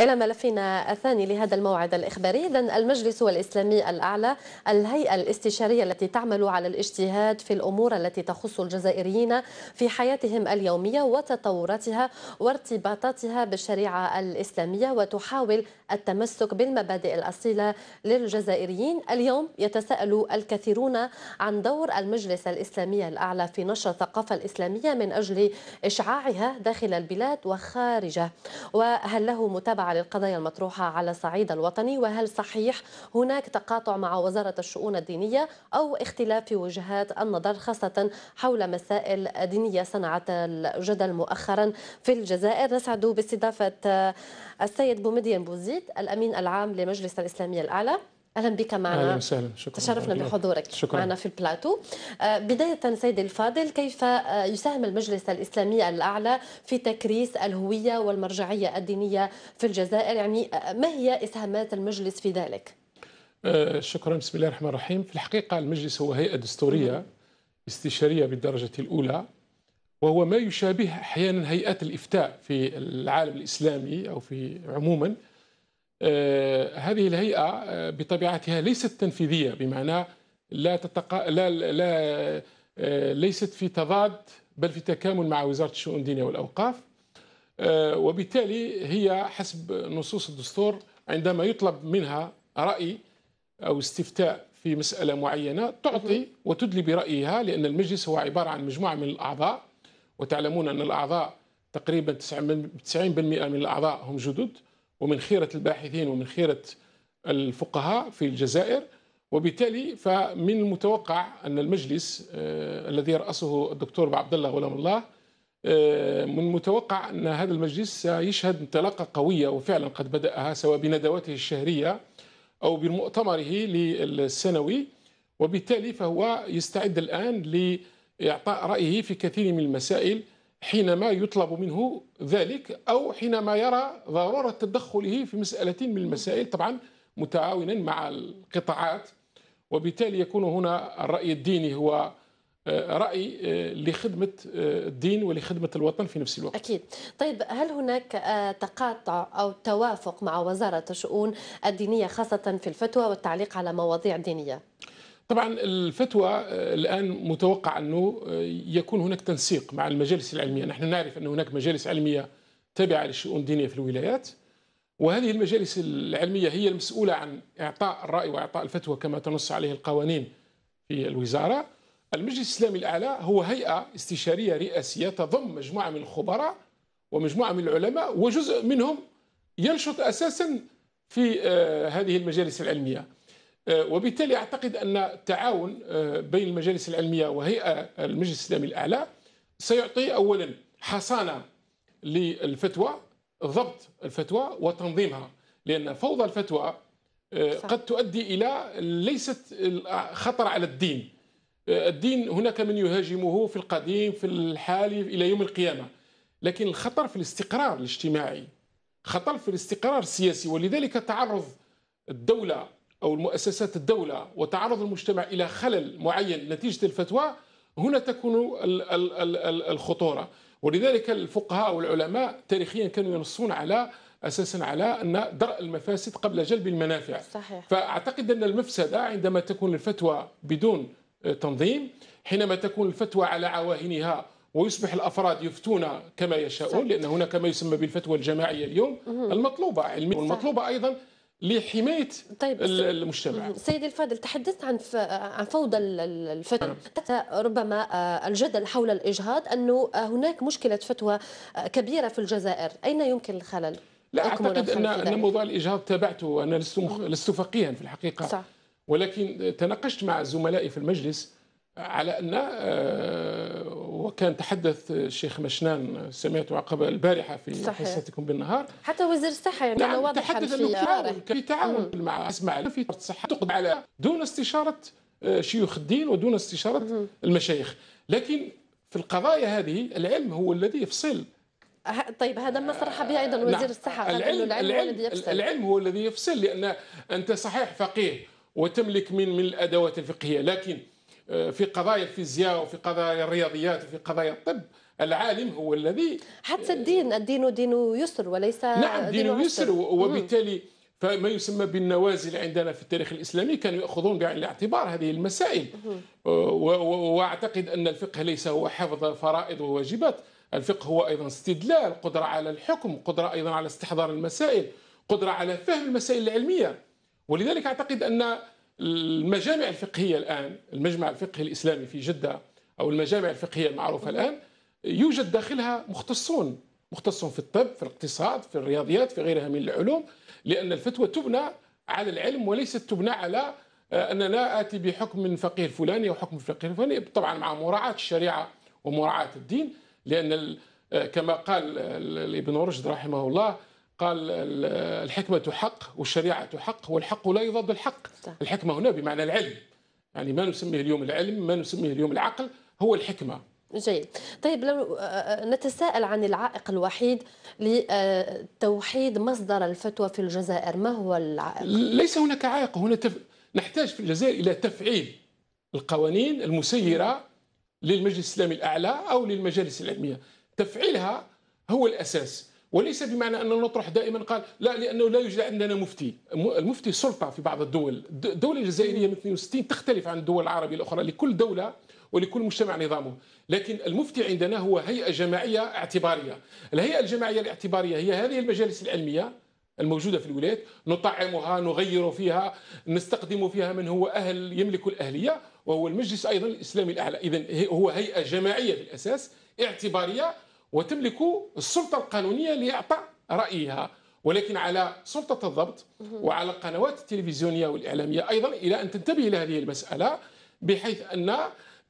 إلى ملفنا الثاني لهذا الموعد الإخباري إذا المجلس الإسلامي الأعلى الهيئة الاستشارية التي تعمل على الاجتهاد في الأمور التي تخص الجزائريين في حياتهم اليومية وتطوراتها وارتباطاتها بالشريعة الإسلامية وتحاول التمسك بالمبادئ الأصيلة للجزائريين اليوم يتساءل الكثيرون عن دور المجلس الإسلامي الأعلى في نشر الثقافة الإسلامية من أجل إشعاعها داخل البلاد وخارجه وهل له متابعة للقضايا المطروحة على الصعيد الوطني وهل صحيح هناك تقاطع مع وزارة الشؤون الدينية أو اختلاف في وجهات النظر خاصة حول مسائل دينية صنعت الجدل مؤخرا في الجزائر نسعد باستضافة السيد بومدين بوزيد الوقت الامين العام لمجلس الاسلاميه الاعلى اهلا بك معنا اهلا وسهلا شكرا تشرفنا بحضورك شكرا. معنا في البلاتو آه، بدايه سيدي الفاضل كيف آه، يساهم المجلس الاسلامي الاعلى في تكريس الهويه والمرجعيه الدينيه في الجزائر يعني آه، ما هي اسهامات المجلس في ذلك شكرا بسم الله الرحمن الرحيم في الحقيقه المجلس هو هيئه دستوريه استشاريه بالدرجه الاولى وهو ما يشابه احيانا هيئات الافتاء في العالم الاسلامي او في عموما آه، هذه الهيئه آه، بطبيعتها ليست تنفيذيه بمعنى لا تتق... لا لا آه، ليست في تضاد بل في تكامل مع وزاره الشؤون الدينيه والاوقاف وبالتالي هي حسب نصوص الدستور عندما يطلب منها راي او استفتاء في مساله معينه تعطي وتدلي برايها لان المجلس هو عباره عن مجموعه من الاعضاء وتعلمون ان الاعضاء تقريبا 90% من الاعضاء هم جدد ومن خيرة الباحثين ومن خيرة الفقهاء في الجزائر وبالتالي فمن المتوقع أن المجلس آه، الذي يرأسه الدكتور عبد الله غلام الله آه، من المتوقع أن هذا المجلس سيشهد انطلاقة قوية وفعلا قد بدأها سواء بندواته الشهرية أو بمؤتمره للسنوي وبالتالي فهو يستعد الآن لإعطاء رأيه في كثير من المسائل حينما يطلب منه ذلك أو حينما يرى ضرورة تدخله في مسألة من المسائل طبعا متعاونا مع القطاعات وبالتالي يكون هنا الرأي الديني هو آه، رأي آه، لخدمة آه، الدين ولخدمة الوطن في نفس الوقت أكيد طيب هل هناك تقاطع أو توافق مع وزارة الشؤون الدينية خاصة في الفتوى والتعليق على مواضيع دينية؟ طبعا الفتوى آه، الان متوقع انه آه، يكون هناك تنسيق مع المجالس العلميه، نحن نعرف ان هناك مجالس علميه تابعه للشؤون الدينيه في الولايات وهذه المجالس العلميه هي المسؤوله عن اعطاء الراي واعطاء الفتوى كما تنص عليه القوانين في الوزاره. المجلس الاسلامي الاعلى هو هيئه استشاريه رئاسيه تضم مجموعه من الخبراء ومجموعه من العلماء وجزء منهم ينشط اساسا في آه، هذه المجالس العلميه. آه، وبالتالي اعتقد ان التعاون آه، بين المجالس العلميه وهيئه المجلس الاسلامي الاعلى سيعطي اولا حصانه للفتوى ضبط الفتوى وتنظيمها لان فوضى الفتوى آه، قد تؤدي الى ليست خطر على الدين الدين هناك من يهاجمه في القديم في الحالي الى يوم القيامه لكن الخطر في الاستقرار الاجتماعي خطر في الاستقرار السياسي ولذلك تعرض الدوله أو المؤسسات الدولة وتعرض المجتمع إلى خلل معين نتيجة الفتوى هنا تكون الخطورة ولذلك الفقهاء والعلماء تاريخيا كانوا ينصون على اساسا على ان درء المفاسد قبل جلب المنافع صحيح. فاعتقد ان المفسده عندما تكون الفتوى بدون تنظيم حينما تكون الفتوى على عواهنها ويصبح الافراد يفتون كما يشاءون لان هناك ما يسمى بالفتوى الجماعيه اليوم المطلوبه علميا والمطلوبه ايضا لحمايه طيب المجتمع سيد الفاضل تحدثت عن عن فوضى الفتوى نعم. ربما آه، الجدل حول الاجهاض انه آه، هناك مشكله فتوى آه، كبيره في الجزائر اين يمكن الخلل لا اعتقد ان ان موضوع الاجهاض تابعته انا لست لست فقيها في الحقيقه صح. ولكن تناقشت مع زملائي في المجلس على ان وكان تحدث الشيخ مشنان سمعته عقب البارحه في صحيح. حصتكم بالنهار حتى وزير الصحه يعني نعم واضح تحدث انه كان أمم. في تعاون مع اسمع في الصحه تقضي على دون استشاره آه، شيوخ الدين ودون استشاره أمم. المشايخ لكن في القضايا هذه العلم هو الذي يفصل أه، طيب هذا ما صرح به ايضا آه، وزير نعم. الصحه العلم, العلم, العلم هو الذي يفصل العلم هو الذي يفصل لان انت صحيح فقيه وتملك من من الادوات الفقهيه لكن في قضايا الفيزياء وفي قضايا الرياضيات وفي قضايا الطب العالم هو الذي حتى آه، الدين الدين دين يسر وليس نعم دين, يسر وبالتالي فما يسمى بالنوازل عندنا في التاريخ الاسلامي كانوا ياخذون بعين الاعتبار هذه المسائل آه، واعتقد ان الفقه ليس هو حفظ فرائض وواجبات الفقه هو ايضا استدلال قدره على الحكم قدره ايضا على استحضار المسائل قدره على فهم المسائل العلميه ولذلك اعتقد ان المجامع الفقهية الآن المجمع الفقهي الإسلامي في جدة أو المجامع الفقهية المعروفة الآن يوجد داخلها مختصون مختصون في الطب في الاقتصاد في الرياضيات في غيرها من العلوم لأن الفتوى تبنى على العلم وليست تبنى على آه، أننا آتي بحكم من فقيه الفلاني أو حكم الفقيه الفلاني طبعا مع مراعاة الشريعة ومراعاة الدين لأن آه، كما قال ابن رشد رحمه الله قال الحكمة حق والشريعة حق والحق لا يضاد الحق الحكمة هنا بمعنى العلم يعني ما نسميه اليوم العلم ما نسميه اليوم العقل هو الحكمة جيد طيب لو آه، آه، نتساءل عن العائق الوحيد لتوحيد آه، مصدر الفتوى في الجزائر ما هو العائق؟ ليس هناك عائق هنا تف... نحتاج في الجزائر إلى تفعيل القوانين المسيرة للمجلس الإسلامي الأعلى أو للمجالس العلمية تفعيلها هو الأساس وليس بمعنى أن نطرح دائما قال لا لأنه لا يوجد عندنا مفتي المفتي سلطة في بعض الدول الدولة الجزائرية من 62 تختلف عن الدول العربية الأخرى لكل دولة ولكل مجتمع نظامه لكن المفتي عندنا هو هيئة جماعية اعتبارية الهيئة الجماعية الاعتبارية هي هذه المجالس العلمية الموجودة في الولايات نطعمها نغير فيها نستقدم فيها من هو أهل يملك الأهلية وهو المجلس أيضا الإسلامي الأعلى إذا هو هيئة جماعية بالاساس اعتبارية وتملك السلطه القانونيه لاعطاء رايها ولكن على سلطه الضبط وعلى القنوات التلفزيونيه والاعلاميه ايضا الى ان تنتبه إلى هذه المساله بحيث ان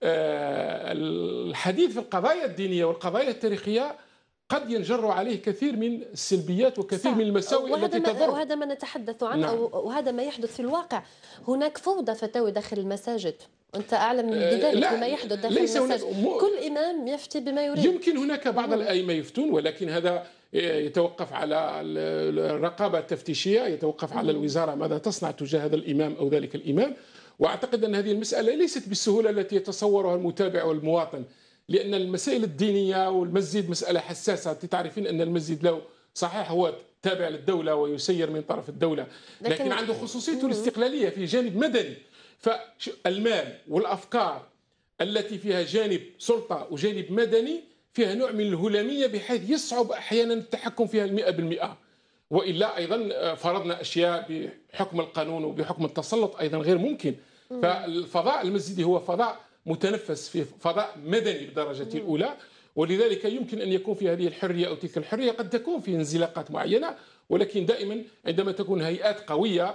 آه، الحديث في القضايا الدينيه والقضايا التاريخيه قد ينجر عليه كثير من السلبيات وكثير صح. من المساوئ التي تضر وهذا ما نتحدث عنه نعم. وهذا ما يحدث في الواقع هناك فوضى فتاوي داخل المساجد أنت أعلم بذلك آه، بما يحدث داخل ليس المساجد كل إمام يفتي بما يريد يمكن هناك بعض الأئمة يفتون ولكن هذا آه، يتوقف على الرقابة التفتيشية يتوقف على الوزارة ماذا تصنع تجاه هذا الإمام أو ذلك الإمام وأعتقد أن هذه المسألة ليست بالسهولة التي يتصورها المتابع والمواطن لأن المسائل الدينية والمسجد مسألة حساسة تعرفين أن المسجد له صحيح هو تابع للدولة ويسير من طرف الدولة لكن, لكن عنده خصوصيته الاستقلالية في جانب مدني فالمال والافكار التي فيها جانب سلطه وجانب مدني فيها نوع من الهلاميه بحيث يصعب احيانا التحكم فيها 100% والا ايضا آه، فرضنا اشياء بحكم القانون وبحكم التسلط ايضا غير ممكن فالفضاء المسجدي هو فضاء متنفس في فضاء مدني بالدرجه الاولى ولذلك يمكن ان يكون في هذه الحريه او تلك الحريه قد تكون في انزلاقات معينه ولكن دائما عندما تكون هيئات قويه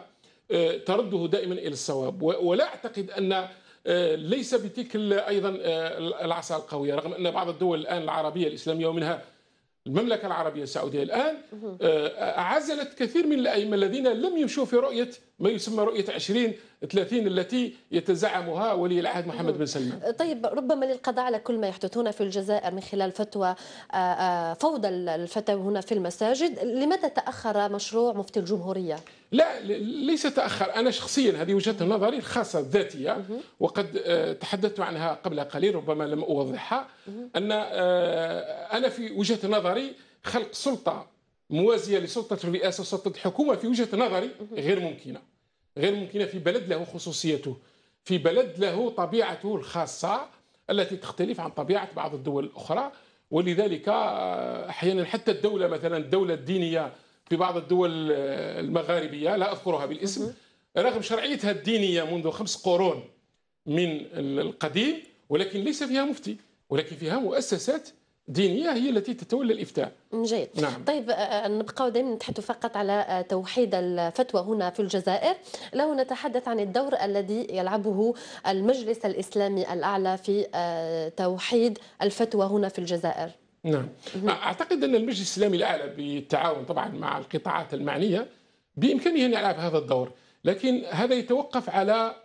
آه، ترده دائما الى الصواب ولا اعتقد ان آه، ليس بتلك ايضا آه، العصا القويه رغم ان بعض الدول الان العربيه الاسلاميه ومنها المملكه العربيه السعوديه الان عزلت كثير من الائمه الذين لم يمشوا في رؤيه ما يسمى رؤيه 20 30 التي يتزعمها ولي العهد محمد بن سلمان طيب ربما للقضاء على كل ما يحدث هنا في الجزائر من خلال فتوى آه، آه، فوضى الفتاوى هنا في المساجد لماذا تأخر مشروع مفتي الجمهورية؟ لا ليس تأخر أنا شخصيا هذه وجهة نظري الخاصة الذاتية وقد آه، تحدثت عنها قبل قليل ربما لم أوضحها أن أنا في وجهة نظري خلق سلطة موازية لسلطة الرئاسة وسلطة الحكومة في وجهة نظري غير ممكنة غير ممكنة في بلد له خصوصيته في بلد له طبيعته الخاصة التي تختلف عن طبيعة بعض الدول الأخرى ولذلك آه، أحيانا حتى الدولة مثلا الدولة الدينية في بعض الدول آه، المغاربية لا أذكرها بالاسم رغم شرعيتها الدينية منذ خمس قرون من القديم ولكن ليس فيها مفتي ولكن فيها مؤسسات دينيه هي التي تتولى الافتاء. جيد. نعم. طيب آه، آه، نبقى دائما نتحدث فقط على آه، توحيد الفتوى هنا في الجزائر، له نتحدث عن الدور الذي يلعبه المجلس الاسلامي الاعلى في توحيد الفتوى هنا في الجزائر. نعم. اعتقد ان المجلس الاسلامي الاعلى بالتعاون طبعا مع القطاعات المعنيه بامكانه ان يلعب هذا الدور، لكن هذا يتوقف على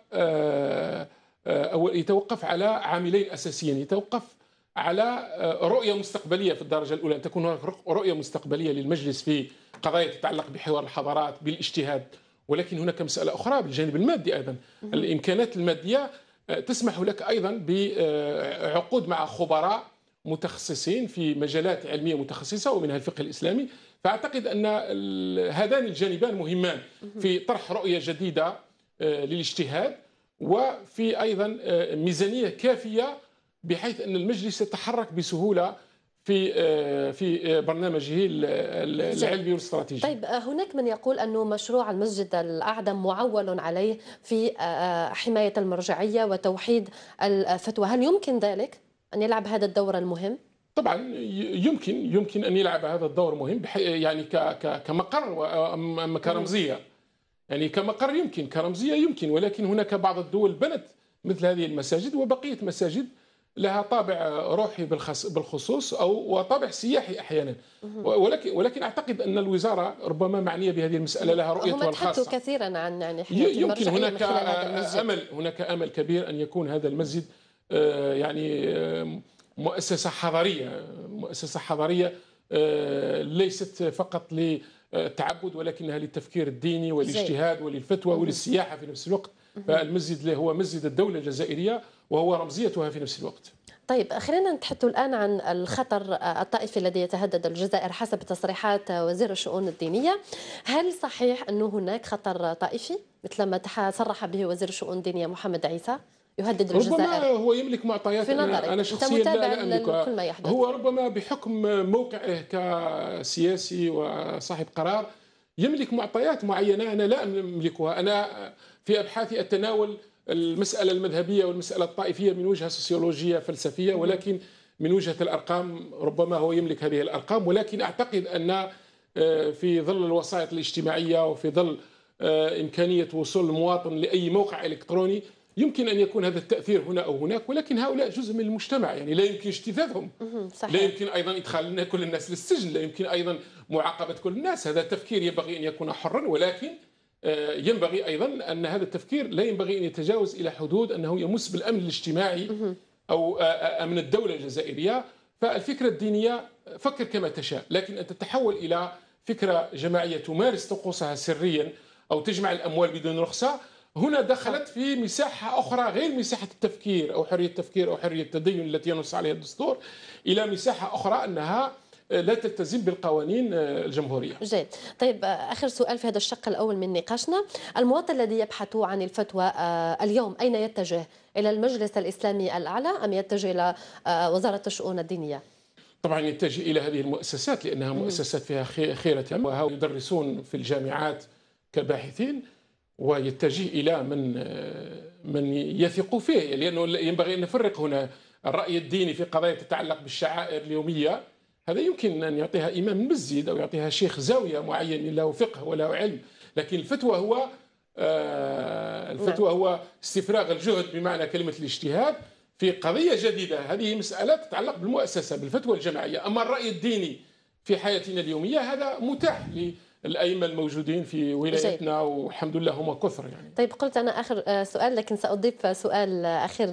أو يتوقف على عاملين اساسيين، يتوقف على آه، رؤيه مستقبليه في الدرجه الاولى ان تكون هناك رؤيه مستقبليه للمجلس في قضايا تتعلق بحوار الحضارات بالاجتهاد ولكن هناك مساله اخرى بالجانب المادي ايضا الامكانات الماديه آه، تسمح لك ايضا بعقود آه، مع خبراء متخصصين في مجالات علميه متخصصه ومنها الفقه الاسلامي فاعتقد ان هذان الجانبان مهمان في طرح رؤيه جديده للاجتهاد وفي ايضا ميزانيه كافيه بحيث أن المجلس يتحرك بسهولة في آه، في آه، برنامجه العلمي والاستراتيجي. طيب آه، هناك من يقول انه مشروع المسجد الاعظم معول عليه في حمايه المرجعيه وتوحيد الفتوى، هل يمكن ذلك؟ ان يلعب هذا الدور المهم؟ طبعا يمكن يمكن ان يلعب هذا الدور مهم يعني كمقر كرمزيه يعني كمقر يمكن كرمزيه يمكن ولكن هناك بعض الدول بنت مثل هذه المساجد وبقيه مساجد لها طابع روحي بالخصوص او وطابع سياحي احيانا ولكن ولكن اعتقد ان الوزاره ربما معنيه بهذه المساله لها رؤيتها الخاصه هم كثيرا عن يعني يمكن هناك امل هناك امل كبير ان يكون هذا المسجد آه، يعني آه، مؤسسه حضاريه مؤسسه حضاريه آه، ليست فقط للتعبد ولكنها للتفكير الديني والاجتهاد وللفتوى وللسياحه في نفس الوقت فالمسجد هو مسجد الدوله الجزائريه وهو رمزيتها في نفس الوقت طيب خلينا نتحدث الآن عن الخطر الطائفي الذي يتهدد الجزائر حسب تصريحات وزير الشؤون الدينية هل صحيح أنه هناك خطر طائفي مثل ما صرح به وزير الشؤون الدينية محمد عيسى يهدد الجزائر ربما هو يملك معطيات في نظرك انا شخصيا لا, لا املك كل ما يحدث. هو ربما بحكم موقعه كسياسي وصاحب قرار يملك معطيات معينه انا لا املكها انا في ابحاثي اتناول المسألة المذهبية والمسألة الطائفية من وجهة سوسيولوجية فلسفية ولكن من وجهة الأرقام ربما هو يملك هذه الأرقام ولكن أعتقد أن آه، في ظل الوسائط الاجتماعية وفي ظل آه، إمكانية وصول المواطن لأي موقع إلكتروني يمكن أن يكون هذا التأثير هنا أو هناك ولكن هؤلاء جزء من المجتمع يعني لا يمكن اجتثاثهم لا يمكن أيضا إدخال كل الناس للسجن لا يمكن أيضا معاقبة كل الناس هذا تفكير ينبغي أن يكون حرا ولكن آه، ينبغي أيضا أن هذا التفكير لا ينبغي أن يتجاوز إلى حدود أنه يمس بالأمن الاجتماعي أو أمن آه، آه، الدولة الجزائرية فالفكرة الدينية فكر كما تشاء لكن أن تتحول إلى فكرة جماعية تمارس طقوسها سريا أو تجمع الأموال بدون رخصة هنا دخلت في مساحة أخرى غير مساحة التفكير أو حرية التفكير أو حرية التدين التي ينص عليها الدستور إلى مساحة أخرى أنها لا تلتزم بالقوانين آه، الجمهوريه. جيد، طيب آه، اخر سؤال في هذا الشق الاول من نقاشنا، المواطن الذي يبحث عن الفتوى آه، اليوم اين يتجه؟ الى المجلس الاسلامي الاعلى ام يتجه الى وزاره الشؤون الدينيه؟ طبعا يتجه الى هذه المؤسسات لانها مؤسسات فيها خيره وها يدرسون في الجامعات كباحثين ويتجه الى من من يثق فيه لانه ينبغي ان نفرق هنا الراي الديني في قضايا تتعلق بالشعائر اليوميه هذا يمكن أن يعطيها إمام مسجد أو يعطيها شيخ زاوية معين له فقه وله علم لكن الفتوى هو آه، الفتوى نعم. هو استفراغ الجهد بمعنى كلمة الاجتهاد في قضية جديدة هذه مسألة تتعلق بالمؤسسة بالفتوى الجماعية أما الرأي الديني في حياتنا اليومية هذا متاح الايمن الموجودين في ولايتنا والحمد لله هما كثر يعني طيب قلت أنا آخر سؤال لكن سأضيف سؤال أخير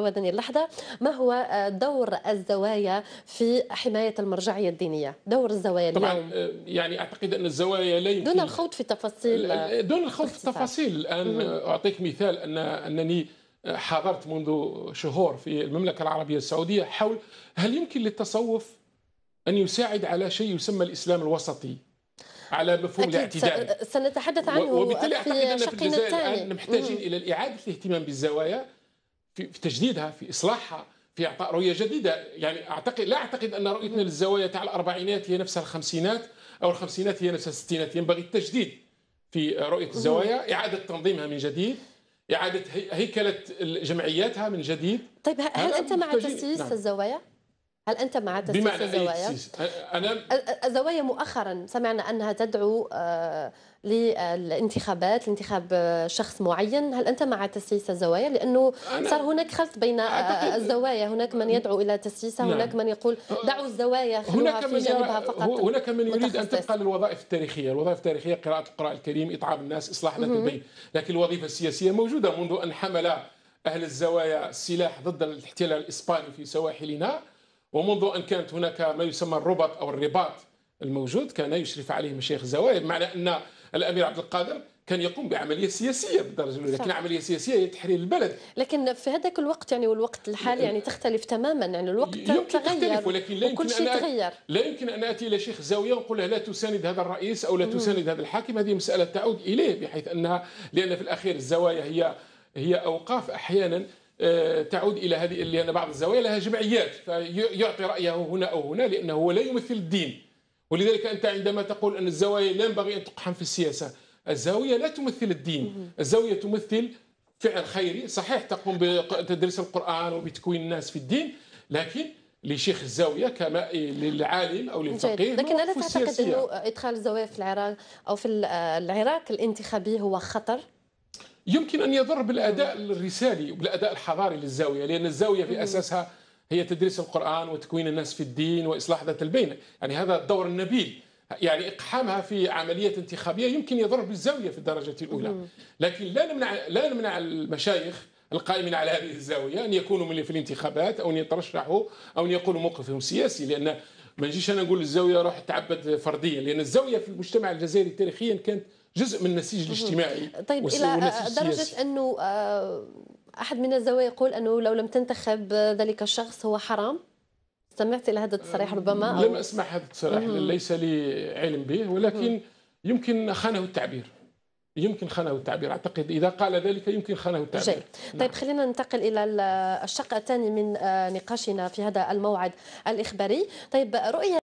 رودني اللحظة ما هو دور الزوايا في حماية المرجعية الدينية دور الزوايا طبعا اليوم آه، يعني أعتقد أن الزوايا لا يمكن دون الخوض في تفاصيل دون الخوض في التفاصيل الآن أعطيك مثال أن أنني حضرت منذ شهور في المملكة العربية السعودية حول هل يمكن للتصوف أن يساعد على شيء يسمى الإسلام الوسطي على مفهوم الاعتدال سنتحدث عنه وبالتالي اعتقد ان في الجزائر الان محتاجين الى اعاده الاهتمام بالزوايا في تجديدها في اصلاحها في اعطاء رؤيه جديده يعني اعتقد لا اعتقد ان رؤيتنا للزوايا تاع الاربعينات هي نفسها الخمسينات او الخمسينات هي نفسها الستينات ينبغي التجديد في رؤيه الزوايا اعاده تنظيمها من جديد اعاده هيكله جمعياتها من جديد طيب هل انت مع تسييس نعم. الزوايا هل انت مع تسييس الزوايا؟ انا الزوايا مؤخرا سمعنا انها تدعو آه، للانتخابات لانتخاب آه، شخص معين هل انت مع تسييس الزوايا لانه صار هناك خلط بين آه، الزوايا هناك من يدعو الى تسييسها نعم. هناك من يقول دعوا الزوايا هناك في من جانبها فقط هناك من يريد ان تبقى للوظائف التاريخيه الوظائف التاريخيه قراءه القران الكريم اطعام الناس اصلاح ذات البين لكن الوظيفه السياسيه موجوده منذ ان حمل اهل الزوايا السلاح ضد الاحتلال الاسباني في سواحلنا ومنذ ان كانت هناك ما يسمى الربط او الرباط الموجود كان يشرف عليه مشايخ الزوايا بمعنى ان الامير عبد القادر كان يقوم بعمليه سياسيه بالدرجه الاولى لكن عمليه سياسيه هي تحرير البلد لكن في هذاك الوقت يعني والوقت الحالي يعني تختلف تماما يعني الوقت يمكن تغير ولكن لا يمكن أن تغير. لا يمكن ان اتي الى شيخ زاويه ونقول له لا تساند هذا الرئيس او لا تساند هذا الحاكم هذه مساله تعود اليه بحيث انها لان في الاخير الزوايا هي هي اوقاف احيانا آه، تعود الى هذه لان بعض الزوايا لها جمعيات فيعطي رايه هنا او هنا لانه هو لا يمثل الدين ولذلك انت عندما تقول ان الزوايا لا ينبغي ان تقحم في السياسه الزاويه لا تمثل الدين الزاويه تمثل فعل خيري صحيح تقوم بتدريس القران وبتكوين الناس في الدين لكن لشيخ الزاويه كما للعالم او للفقيه لكن انا تعتقد انه ادخال الزوايا في العراق او في العراق الانتخابي هو خطر يمكن أن يضر بالأداء الرسالي وبالأداء الحضاري للزاوية لأن الزاوية في أساسها هي تدريس القرآن وتكوين الناس في الدين وإصلاح ذات البين يعني هذا الدور النبيل يعني إقحامها في عملية انتخابية يمكن يضر بالزاوية في الدرجة الأولى لكن لا نمنع, لا نمنع المشايخ القائمين على هذه الزاوية أن يكونوا من في الانتخابات أو أن يترشحوا أو أن يقولوا موقفهم السياسي لأن ما نجيش أنا نقول الزاوية روح تعبد فرديا لأن الزاوية في المجتمع الجزائري تاريخيا كانت جزء من النسيج الاجتماعي طيب الى درجه انه آه، احد من الزوايا يقول انه لو لم تنتخب ذلك الشخص هو حرام سمعت الى هذا التصريح ربما أو... لم اسمع هذا التصريح ليس لي علم به ولكن مم. يمكن خانه التعبير يمكن خانه التعبير اعتقد اذا قال ذلك يمكن خانه التعبير طيب نعم. طيب خلينا ننتقل الى الشق الثاني من آه، نقاشنا في هذا الموعد الاخباري طيب رؤيه